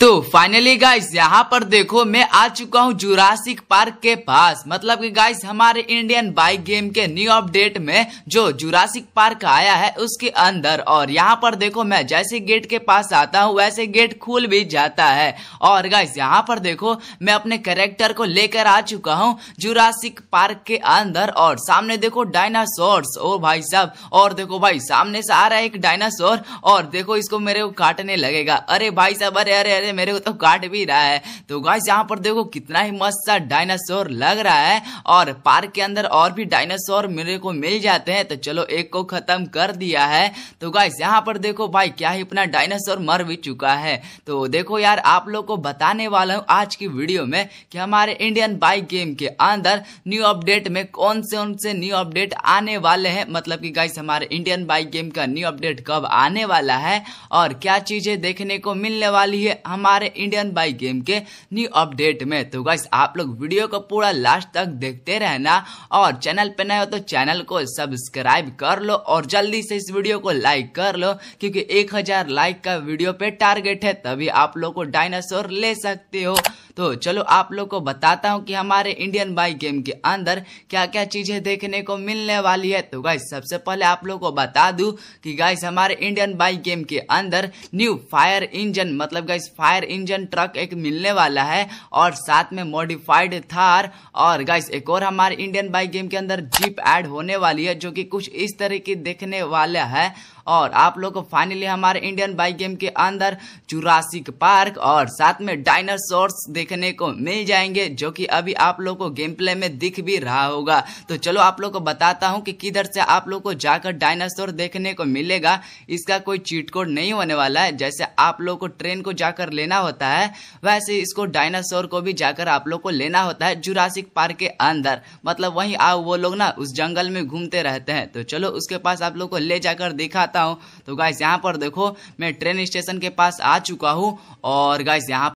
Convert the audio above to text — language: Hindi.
तो फाइनली गाइस यहाँ पर देखो मैं आ चुका हूँ जुरासिक पार्क के पास मतलब कि गाइस हमारे इंडियन बाइक गेम के न्यू अपडेट में जो जुरासिक पार्क आया है उसके अंदर और यहाँ पर देखो मैं जैसे गेट के पास आता हूँ वैसे गेट खुल भी जाता है और गाइस यहाँ पर देखो मैं अपने कैरेक्टर को लेकर आ चुका हूँ जुरासिक पार्क के अंदर और सामने देखो डायनासोर ओ भाई साहब और देखो भाई सामने से आ रहा है एक डायनासोर और देखो इसको मेरे को काटने लगेगा अरे भाई साहब अरे अरे अरे मेरे को तो काट भी रहा है तो गाइस यहाँ पर देखो कितना ही मस्त सा डायनासोर लग रहा है और पार्क के अंदर और भी डायनासोर मेरे को मिल जाते हैं तो चलो एक को खत्म कर दिया है तो गाइस यहाँ पर देखो भाई क्या ही अपना डायनासोर मर भी चुका है तो देखो यार आप लोग को बताने वाला हूँ आज की वीडियो में कि हमारे इंडियन बाइक गेम के अंदर न्यू अपडेट में कौन से कौन से न्यू अपडेट आने वाले हैं मतलब कि गाइस हमारे इंडियन बाइक गेम का न्यू अपडेट कब आने वाला है और क्या चीजें देखने को मिलने वाली है हमारे इंडियन बाइक गेम के न्यू अपडेट अपडेट में तो गाइस आप लोग वीडियो को पूरा लास्ट तक देखते रहना और चैनल पे नए हो तो चैनल को सब्सक्राइब कर लो और जल्दी से इस वीडियो को लाइक कर लो क्योंकि 1000 लाइक का वीडियो पे टारगेट है तभी आप लोग को डायनासोर ले सकते हो तो चलो आप लोग को बताता हूँ कि हमारे इंडियन बाइक गेम के अंदर क्या क्या चीज़ें देखने को मिलने वाली है तो गाइस सबसे पहले आप लोग को बता दू कि गाइस हमारे इंडियन बाइक गेम के अंदर न्यू फायर इंजन मतलब गाइस फायर इंजन ट्रक एक मिलने वाला है और साथ में मॉडिफाइड थार और गाइस एक और हमारे इंडियन बाइक गेम के अंदर जीप एड होने वाली है जो की कुछ इस तरह की देखने वाला है और आप लोग को फाइनली हमारे इंडियन बाइक गेम के अंदर चुरासिक पार्क और साथ में डायनासोर्स देख देखने को मिल जाएंगे जो कि अभी आप लोग को गेम प्ले में दिख भी रहा होगा तो चलो आप लोग को बताता हूँ कि किधर से आप लोग को जाकर डायनासोर देखने को मिलेगा इसका कोई चीट कोड नहीं होने वाला है जैसे आप लोग को ट्रेन को जाकर लेना होता है वैसे इसको डायनासोर को भी जाकर आप लोग को लेना होता है जुरासिक पार्क के अंदर मतलब वही आओ वो लोग ना उस जंगल में घूमते रहते हैं तो चलो उसके पास आप लोग को ले जाकर दिखाता हूँ तो गाइस यहाँ पर देखो मैं ट्रेन स्टेशन के पास आ चुका हूँ और गाइस यहाँ